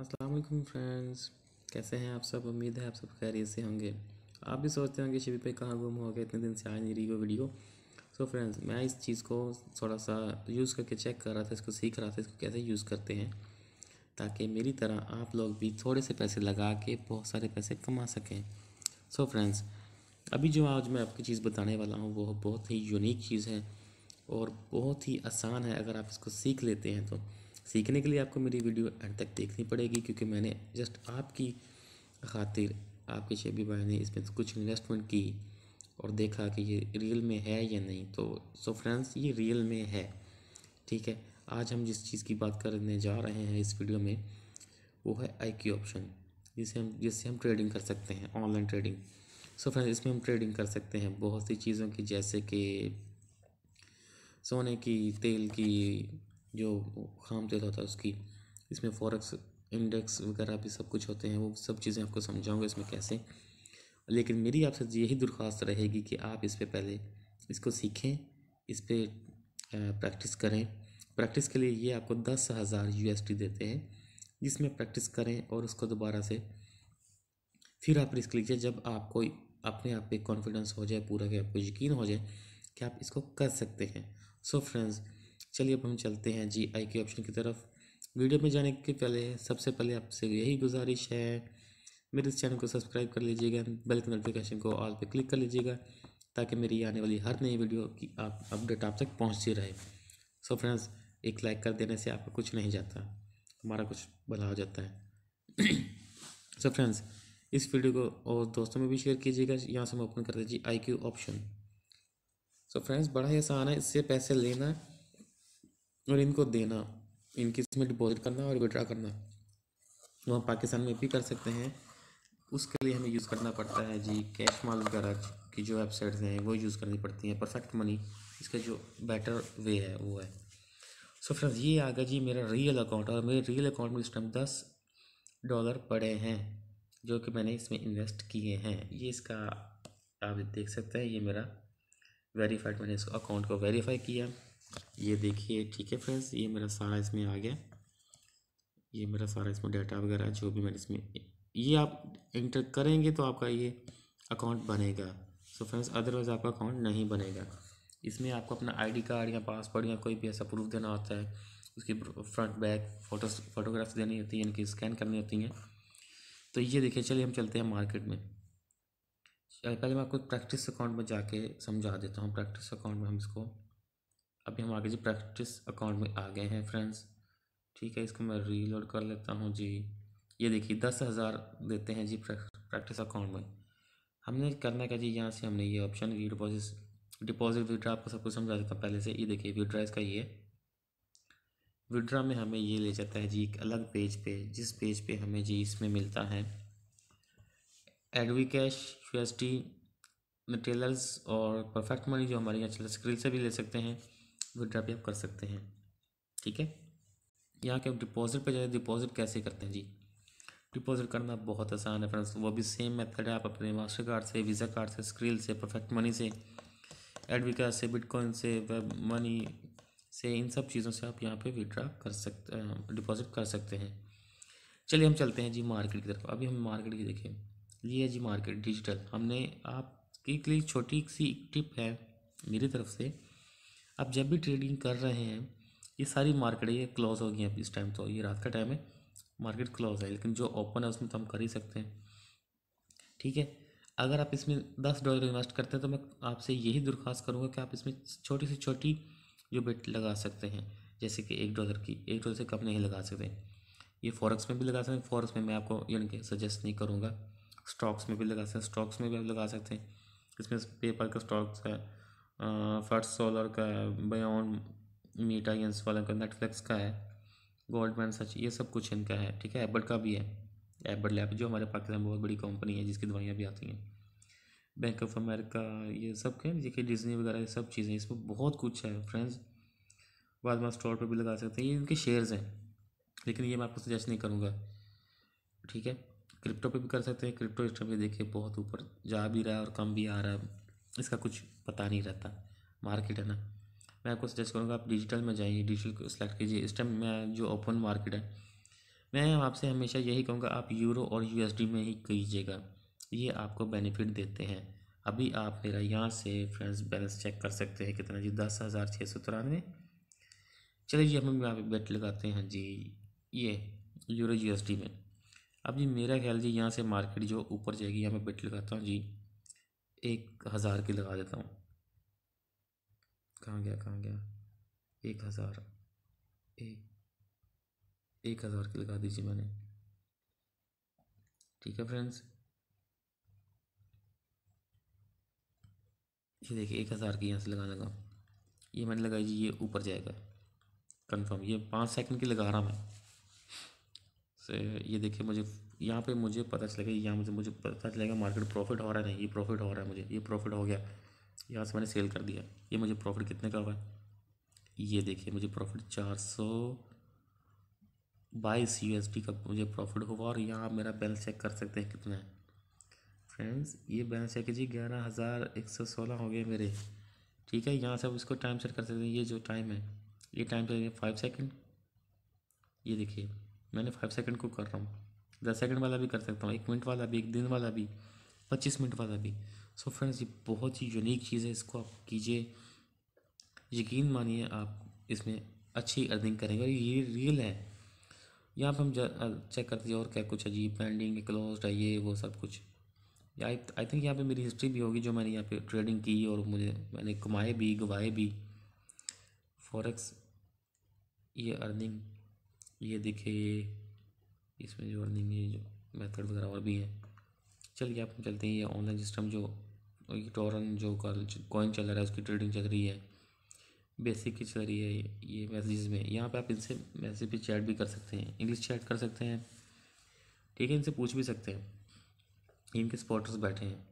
Aslam friends कैसे हैं आप सब उम्मीद है आप सब खैरियत से होंगे आप भी सोचते होंगे शिवी पे कहाँ गुम हो गए इतने दिन से आ नहीं रही वो वीडियो सो so फ्रेंड्स मैं इस चीज़ को थोड़ा सा यूज़ करके चेक कर रहा था इसको सीख रहा था इसको कैसे यूज़ करते हैं ताकि मेरी तरह आप लोग भी थोड़े से पैसे लगा के बहुत सारे पैसे कमा सकें सो so फ्रेंड्स अभी जो आज मैं आपकी चीज़ बताने वाला हूँ वो बहुत ही यूनिक चीज़ है और बहुत ही आसान है अगर आप इसको सीख लेते हैं तो सीखने के लिए आपको मेरी वीडियो एंड तक देखनी पड़ेगी क्योंकि मैंने जस्ट आपकी खातिर आपके शेबी भाई ने इसमें कुछ इन्वेस्टमेंट की और देखा कि ये रियल में है या नहीं तो सो फ्रेंड्स ये रियल में है ठीक है आज हम जिस चीज़ की बात करने जा रहे हैं इस वीडियो में वो है आई क्यू ऑप्शन जिसे हम जिससे हम ट्रेडिंग कर सकते हैं ऑनलाइन ट्रेडिंग सो फ्रेंड्स इसमें हम ट्रेडिंग कर सकते हैं बहुत सी चीज़ों की जैसे कि सोने की तेल की जो खाम तेल होता है उसकी इसमें फॉरेक्स इंडेक्स वगैरह भी सब कुछ होते हैं वो सब चीज़ें आपको समझाऊंगा इसमें कैसे लेकिन मेरी आपसे यही दरख्वास्त रहेगी कि आप इस पर पहले इसको सीखें इस पर प्रैक्टिस करें प्रैक्टिस के लिए ये आपको दस हज़ार यू देते हैं जिसमें प्रैक्टिस करें और उसको दोबारा से फिर आप रिस्क लीजिए जब आपको अपने आप पे कॉन्फिडेंस हो जाए पूरा कि आपको यकीन हो जाए कि आप इसको कर सकते हैं सो so फ्रेंड्स चलिए अब हम चलते हैं जी आई के ऑप्शन की तरफ वीडियो में जाने के पहले सबसे पहले आपसे यही गुजारिश है मेरे इस चैनल को सब्सक्राइब कर लीजिएगा बेल के नोटिफिकेशन को ऑल पे क्लिक कर लीजिएगा ताकि मेरी आने वाली हर नई वीडियो की आप अपडेट आप तक पहुँचती रहे सो so फ्रेंड्स एक लाइक कर देने से आपका कुछ नहीं जाता हमारा कुछ भला हो जाता है सो फ्रेंड्स इस वीडियो को और दोस्तों में भी शेयर कीजिएगा यहाँ से हम ओपन करते G I Q option so friends बड़ा ही आसान है इससे पैसे लेना और इनको देना इनकी इसमें डिपॉजिट करना और विड्रा करना हम पाकिस्तान में भी कर सकते हैं उसके लिए हमें यूज़ करना पड़ता है जी कैश माल वगैरह की जो वेबसाइट्स हैं वो यूज़ करनी पड़ती हैं परफेक्ट मनी इसका जो बेटर वे है वो है सो फ्रेंड्स ये आ गया जी मेरा रियल अकाउंट और मेरे रियल अकाउंट में इस टाइम दस डॉलर पड़े हैं जो कि मैंने इसमें इन्वेस्ट किए हैं ये इसका आप देख सकते हैं ये मेरा वेरीफाइड मैंने इस अकाउंट को वेरीफाई किया ये देखिए ठीक है फ्रेंड्स ये मेरा सारा इसमें आ गया ये मेरा सारा इसमें डाटा वगैरह जो भी मैंने इसमें ये आप इंटर करेंगे तो आपका ये अकाउंट बनेगा सो फ्रेंड्स अदरवाइज़ आपका अकाउंट नहीं बनेगा इसमें आपको अपना आईडी कार्ड या पासपोर्ट या कोई भी ऐसा प्रूफ देना होता है उसकी फ्रंट बैक फोटो फोटोग्राफ्स देनी होती हैं कि स्कैन करनी होती हैं तो ये देखिए चलिए हम चलते हैं मार्केट में पहले मैं आपको प्रैक्टिस अकाउंट में जाके समझा देता हूँ प्रैक्टिस अकाउंट में हम इसको अभी हम आगे जी प्रैक्टिस अकाउंट में आ गए हैं फ्रेंड्स ठीक है इसको मैं रीलोड कर लेता हूँ जी ये देखिए दस हज़ार देते हैं जी प्रैक्टिस अकाउंट में हमने करना क्या जी यहाँ से हमने ये ऑप्शन ये डिपॉजिट डिपॉजिट विड्रा आपको सब कुछ समझा देता पहले से ये देखिए विड्रा इसका ये विड्रा में हमें ये ले जाता है जी एक अलग पेज पे जिस पेज पे हमें जी इसमें मिलता है AdvCash U S T materials और परफेक्ट मनी जो हमारे यहाँ चल स्क्रीन से भी ले सकते हैं विड्रा भी आप कर सकते हैं ठीक है यहाँ के आप डिपॉजिट पर जाए डिपॉजिट कैसे करते हैं जी डिपॉजिट करना बहुत आसान है फ्रेंड्स वो भी सेम मेथड है आप अपने मास्टर कार्ड से वीज़ा कार्ड से स्क्रील से परफेक्ट मनी से एडविका से बिटकॉइन से वेब मनी से इन सब चीज़ों से आप यहाँ पे विड्रा कर सकते डिपॉजिट कर सकते हैं चलिए हम चलते हैं जी मार्केट की तरफ अभी हम मार्केट की देखें ये है जी मार्केट डिजिटल हमने आपके लिए छोटी सी टिप है मेरी तरफ से आप जब भी ट्रेडिंग कर रहे हैं ये सारी मार्केट ये क्लोज हो गई हैं इस टाइम तो ये रात का टाइम है मार्केट क्लोज है लेकिन जो ओपन है उसमें तो हम कर ही सकते हैं ठीक है अगर आप इसमें दस डॉलर इन्वेस्ट करते हैं तो मैं आपसे यही दरख्वास्त करूँगा कि आप इसमें छोटी से छोटी जो बेट लगा सकते हैं जैसे कि एक डॉलर की एक डॉलर से कम नहीं लगा सकते ये फॉरेक्स में भी लगा सकते हैं फॉरेक्स में मैं आपको यानी कि सजेस्ट नहीं करूँगा स्टॉक्स में भी लगा सकते हैं स्टॉक्स में भी आप लगा सकते हैं इसमें पेपर का स्टॉक्स है फर्स्ट सोलर का है बयान मीटाइंस अगेंस्ट वाला का नेटफ्लिक्स का है मैन सच ये सब कुछ इनका है ठीक है एबल का भी है एबल लैब जो हमारे पाकिस्तान में बहुत बड़ी कंपनी है जिसकी दवाइयाँ भी आती हैं बैंक ऑफ अमेरिका ये सब के देखिए डिजनी वगैरह ये सब चीज़ें इसमें बहुत कुछ है फ्रेंड्स बाद में स्टोर पर भी लगा सकते हैं ये इनके शेयर्स हैं लेकिन ये मैं आपको सजेस्ट नहीं करूँगा ठीक है क्रिप्टो पे भी कर सकते हैं क्रिप्टो स्टॉक भी देखिए बहुत ऊपर जा भी रहा है और कम भी आ रहा है इसका कुछ पता नहीं रहता मार्केट है ना मैं आपको सजेस्ट करूँगा आप डिजिटल में जाइए डिजिटल को सिलेक्ट कीजिए इस टाइम मैं जो ओपन मार्केट है मैं आपसे हमेशा यही कहूँगा आप यूरो और यूएसडी में ही कीजिएगा ये आपको बेनिफिट देते हैं अभी आप मेरा यहाँ से फ्रेंड्स बैलेंस चेक कर सकते हैं कितना जी दस हज़ार छः सौ तिरानवे चलिए जी हम यहाँ पे बेट लगाते हैं जी ये यूरो यूएसडी में अब जी मेरा ख्याल जी यहाँ से मार्केट जो ऊपर जाएगी यहाँ पर बेट लगाता हूँ जी एक हज़ार की लगा देता हूँ कहाँ गया कहाँ गया एक हज़ार एक एक हज़ार की लगा दीजिए मैंने ठीक है फ्रेंड्स ये देखिए एक हज़ार की यहाँ से लगाने लगा ये मैंने लगाई जी ये ऊपर जाएगा कंफर्म ये पाँच सेकंड की लगा रहा मैं से ये देखिए मुझे यहाँ पे मुझे पता चलेगा यहाँ मुझे मुझे पता चलेगा मार्केट प्रॉफिट हो रहा है नहीं ये प्रॉफिट हो रहा है मुझे ये प्रॉफिट हो गया यहाँ से मैंने सेल कर दिया ये मुझे प्रॉफिट कितने का हुआ ये देखिए मुझे प्रॉफिट चार सौ बाईस यू का मुझे प्रॉफिट हुआ और यहाँ मेरा बैलेंस चेक कर सकते हैं कितना है फ्रेंड्स ये बैलेंस चेक जी ग्यारह हज़ार एक सौ सोलह हो गए मेरे ठीक है यहाँ से आप इसको टाइम सेट कर सकते हैं ये जो टाइम है ये टाइम सेट फाइव सेकेंड ये देखिए मैंने फाइव सेकंड को कर रहा हूँ दस सेकंड वाला भी कर सकता हूँ एक मिनट वाला भी एक दिन वाला भी पच्चीस मिनट वाला भी सो so फ्रेंड्स ये बहुत ही यूनिक चीज़ है इसको आप कीजिए यकीन मानिए आप इसमें अच्छी अर्निंग करेंगे और ये रियल है यहाँ पर हम चेक करते हैं और क्या कुछ है जी पेंडिंग क्लोज है ये वो सब कुछ आई आई थिंक यहाँ पे मेरी हिस्ट्री भी होगी जो मैंने यहाँ पे ट्रेडिंग की और मुझे मैंने कमाए भी गवाए भी फॉरेक्स ये अर्निंग ये देखिए ये इसमें जो अर्निंग ये जो मेथड वगैरह और भी हैं चलिए आप चलते हैं ये ऑनलाइन सिस्टम जो टॉरन जो कल कॉइन चल रहा है उसकी ट्रेडिंग चल रही है बेसिक की चल रही है ये मैसेजेस में यहाँ पे आप इनसे मैसेज पे चैट भी कर सकते हैं इंग्लिश चैट कर सकते हैं ठीक है इनसे पूछ भी सकते हैं इनके स्पॉटर्स बैठे हैं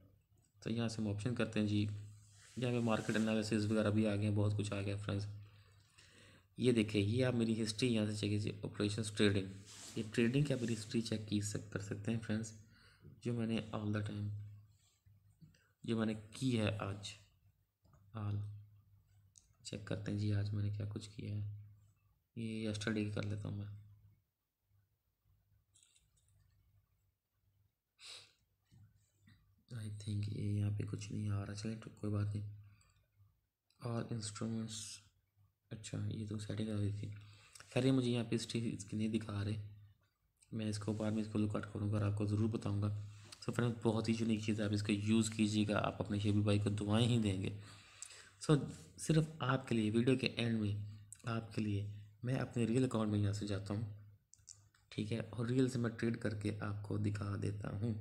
तो यहाँ से हम ऑप्शन करते हैं जी यहाँ पे मार्केट एनालिसिस वगैरह भी आ गए हैं बहुत कुछ आ गया फ्रेंड्स ये देखिए ये आप मेरी हिस्ट्री यहाँ से चेक कीजिए ऑपरेशन ट्रेडिंग ये ट्रेडिंग की आप मेरी हिस्ट्री चेक की सक कर सकते हैं फ्रेंड्स जो मैंने ऑल द टाइम जो मैंने की है आज ऑल चेक करते हैं जी आज मैंने क्या कुछ किया है ये स्टडी कर लेता हूँ मैं आई थिंक ये यहाँ पे कुछ नहीं आ रहा चलें तो कोई बात नहीं और इंस्ट्रूमेंट्स अच्छा ये तो सेटिंग आ गई थी खैर ये मुझे यहाँ पे इसकी नहीं दिखा रहे मैं इसको बाद में इसको लुक आउट करूँगा और आपको ज़रूर बताऊँगा सो फ्रेंड्स बहुत ही यूनिक चीज़ है आप इसको यूज़ कीजिएगा आप अपने शेबी भाई को दुआएँ ही देंगे सो सिर्फ आपके लिए वीडियो के एंड में आपके लिए मैं अपने रियल अकाउंट में यहाँ से जाता हूँ ठीक है और रियल से मैं ट्रेड करके आपको दिखा देता हूँ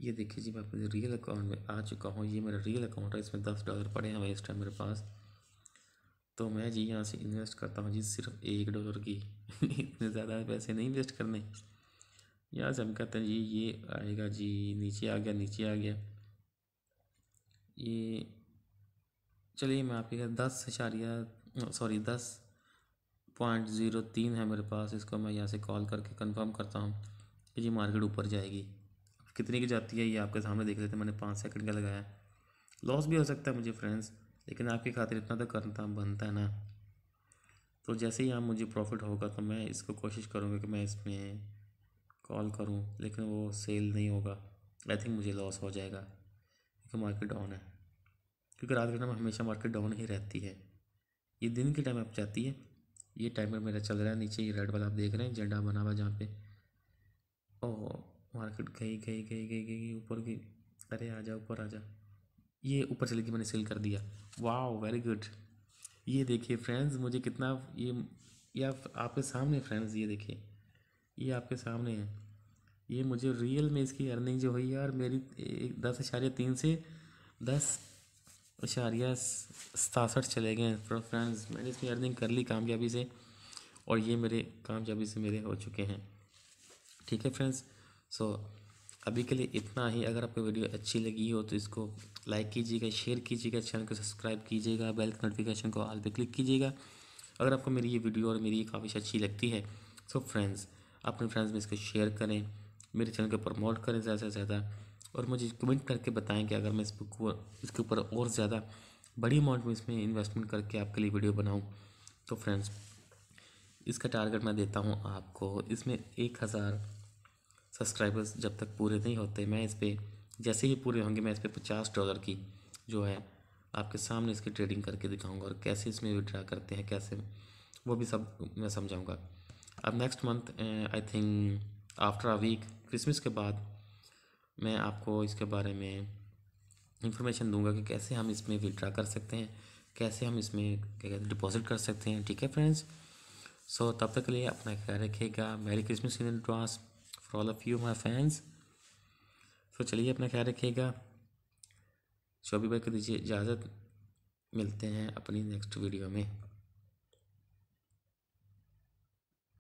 ये देखिए जी मैं अपने रियल अकाउंट में आ चुका हूँ ये मेरा रियल अकाउंट है इसमें दस डॉलर पड़े हैं इस टाइम मेरे पास तो मैं जी यहाँ से इन्वेस्ट करता हूँ जी सिर्फ एक डॉलर की इतने ज़्यादा पैसे नहीं इन्वेस्ट करने यहाँ से हम कहते हैं जी ये आएगा जी नीचे आ गया नीचे आ गया ये चलिए मैं आपके दस अशारिया सॉरी दस पॉइंट ज़ीरो तीन है मेरे पास इसको मैं यहाँ से कॉल करके कंफर्म करता हूँ कि जी मार्केट ऊपर जाएगी कितने की जाती है ये आपके सामने देख लेते हैं मैंने पाँच सेकंड का लगाया लॉस भी हो सकता है मुझे फ्रेंड्स लेकिन आपकी खातिर इतना तो करता बनता है ना तो जैसे ही यहाँ मुझे प्रॉफिट होगा तो मैं इसको कोशिश करूँगा कि मैं इसमें कॉल करूँ लेकिन वो सेल नहीं होगा आई थिंक मुझे लॉस हो जाएगा क्योंकि मार्केट डाउन है क्योंकि रात के टाइम हमेशा मार्केट डाउन ही रहती है ये दिन के टाइम आप जाती है ये टाइमर मेरा चल रहा है नीचे ये रेड वाला आप देख रहे हैं झंडा बना हुआ जहाँ पे ओह मार्केट गई गई गई गई गई ऊपर की अरे आ जा ऊपर आ जा ये ऊपर चले गई मैंने सेल कर दिया वाह वेरी गुड ये देखिए फ्रेंड्स मुझे कितना ये ये आप, आपके सामने फ्रेंड्स ये देखिए ये आपके सामने है ये मुझे रियल में इसकी अर्निंग जो हुई है और मेरी एक दस इशारिया तीन से दस इशारिया सतासठ चले गए फ्रेंड्स मैंने इसकी अर्निंग कर ली कामयाबी से और ये मेरे कामयाबी से मेरे हो चुके हैं ठीक है फ्रेंड्स सो so, अभी के लिए इतना ही अगर आपको वीडियो अच्छी लगी हो तो इसको लाइक कीजिएगा शेयर कीजिएगा चैनल को सब्सक्राइब कीजिएगा बेल नोटिफिकेशन को ऑल पर क्लिक कीजिएगा अगर आपको मेरी ये वीडियो और मेरी ये काफ़ी अच्छी लगती है सो फ्रेंड्स अपने फ्रेंड्स में इसको शेयर करें मेरे चैनल को प्रमोट करें ज़्यादा से ज़्यादा और मुझे कमेंट करके बताएं कि अगर मैं इस बुक को इसके ऊपर और ज़्यादा बड़ी अमाउंट में इसमें इन्वेस्टमेंट करके आपके लिए वीडियो बनाऊँ तो फ्रेंड्स इसका टारगेट मैं देता हूँ आपको इसमें एक हज़ार सब्सक्राइबर्स जब तक पूरे नहीं होते मैं इस पर जैसे ही पूरे होंगे मैं इस पर पचास डॉलर की जो है आपके सामने इसकी ट्रेडिंग करके दिखाऊंगा और कैसे इसमें विड्रा करते हैं कैसे वो भी सब मैं समझाऊंगा अब next month I think after a week Christmas के बाद मैं आपको इसके बारे में इंफॉर्मेशन दूंगा कि कैसे हम इसमें विड्रा कर सकते हैं कैसे हम इसमें क्या कहते हैं डिपॉजिट कर सकते हैं ठीक है फ्रेंड्स सो so, तब तक के लिए अपना ख्याल रखिएगा merry Christmas in advance for all of you my fans तो चलिए अपना ख्याल रखिएगा शोभी भाई को दीजिए इजाज़त मिलते हैं अपनी नेक्स्ट वीडियो में